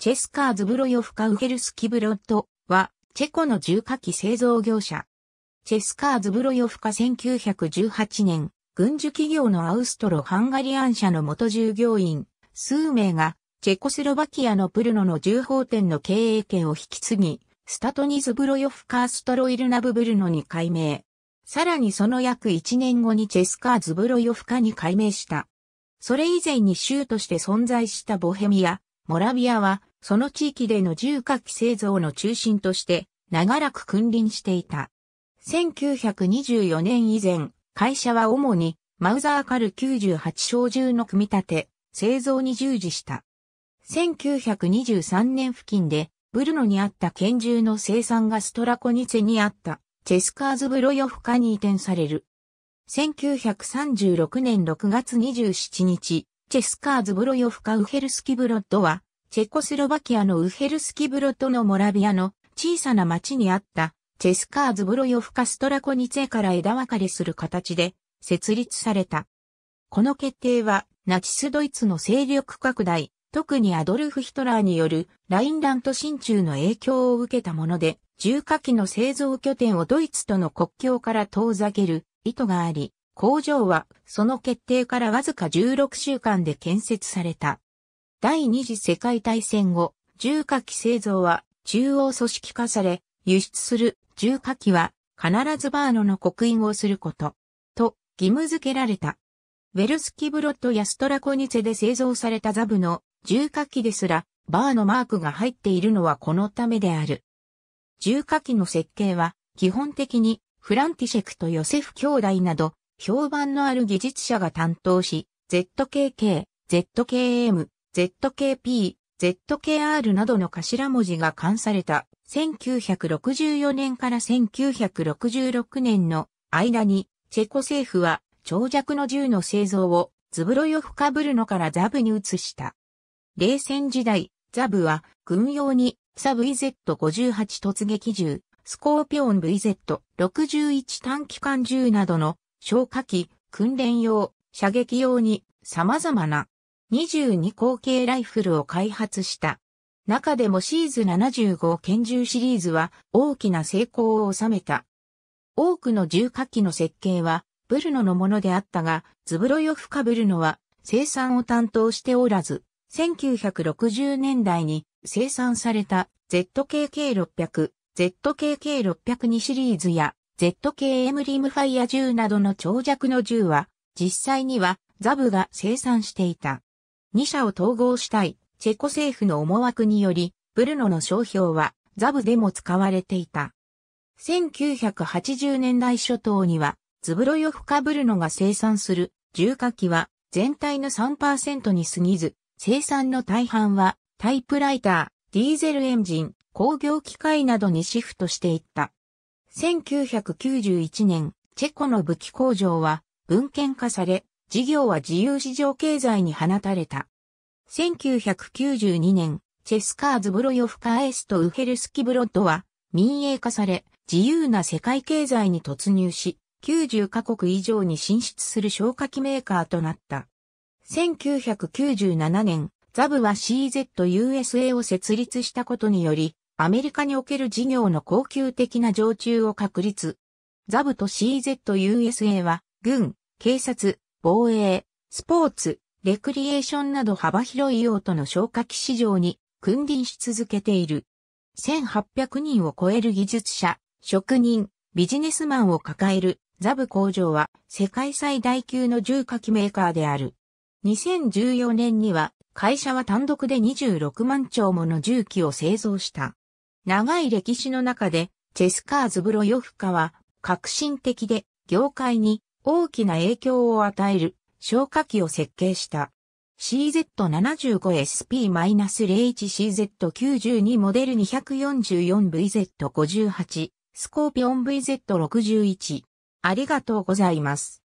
チェスカーズブロヨフカウヘルスキブロットは、チェコの重火器製造業者。チェスカーズブロヨフカ1918年、軍需企業のアウストロ・ハンガリアン社の元従業員、数名が、チェコスロバキアのプルノの重宝店の経営権を引き継ぎ、スタトニズブロヨフカーストロイルナブブルノに改名。さらにその約1年後にチェスカーズブロヨフカに改名した。それ以前に州として存在したボヘミア、モラビアはその地域での重火器製造の中心として長らく君臨していた。1924年以前、会社は主にマウザーカル98小銃の組み立て、製造に従事した。1923年付近でブルノにあった拳銃の生産がストラコニツェにあったチェスカーズブロヨフカに移転される。1936年6月27日、チェスカーズブロヨフカウヘルスキブロッドはチェコスロバキアのウヘルスキブロとのモラビアの小さな町にあったチェスカーズブロヨフカストラコニツェから枝分かれする形で設立された。この決定はナチスドイツの勢力拡大、特にアドルフ・ヒトラーによるラインラント進駐の影響を受けたもので、重火器の製造拠点をドイツとの国境から遠ざける意図があり、工場はその決定からわずか16週間で建設された。第二次世界大戦後、重火器製造は中央組織化され、輸出する重火器は必ずバーノの刻印をすること、と義務付けられた。ウェルスキブロットやストラコニツェで製造されたザブの重火器ですら、バーのマークが入っているのはこのためである。重火器の設計は、基本的にフランティシェクとヨセフ兄弟など、評判のある技術者が担当し、ZKK、ZKM、ZKP、ZKR などの頭文字が冠された1964年から1966年の間にチェコ政府は長尺の銃の製造をズブロヨフカブルノからザブに移した。冷戦時代、ザブは軍用にサ VZ58 突撃銃、スコーピオン VZ61 短期間銃などの消火器、訓練用、射撃用に様々な22口径ライフルを開発した。中でもシーズ75拳銃シリーズは大きな成功を収めた。多くの重火器の設計はブルノのものであったが、ズブロヨフカブルノは生産を担当しておらず、1960年代に生産された ZKK600、ZKK602 シリーズや ZKM リムファイア銃などの長尺の銃は、実際にはザブが生産していた。2社を統合したい、チェコ政府の思惑により、ブルノの商標はザブでも使われていた。1980年代初頭には、ズブロヨフカブルノが生産する重火器は全体の3%に過ぎず、生産の大半はタイプライター、ディーゼルエンジン、工業機械などにシフトしていった。1991年、チェコの武器工場は文献化され、事業は自由市場経済に放たれた。1992年、チェスカーズ・ブロヨフカーエスとウヘルスキ・ブロッドは民営化され、自由な世界経済に突入し、90カ国以上に進出する消火器メーカーとなった。1997年、ザブは CZUSA を設立したことにより、アメリカにおける事業の恒久的な常駐を確立。ザブと CZUSA は、軍、警察、防衛、スポーツ、レクリエーションなど幅広い用途の消火器市場に君臨し続けている。1800人を超える技術者、職人、ビジネスマンを抱えるザブ工場は世界最大級の重火器メーカーである。2014年には会社は単独で26万丁もの重機を製造した。長い歴史の中でチェスカーズブロヨフカは革新的で業界に大きな影響を与える消火器を設計した。CZ75SP-01CZ92 モデル 244VZ58 スコーピオン VZ61 ありがとうございます。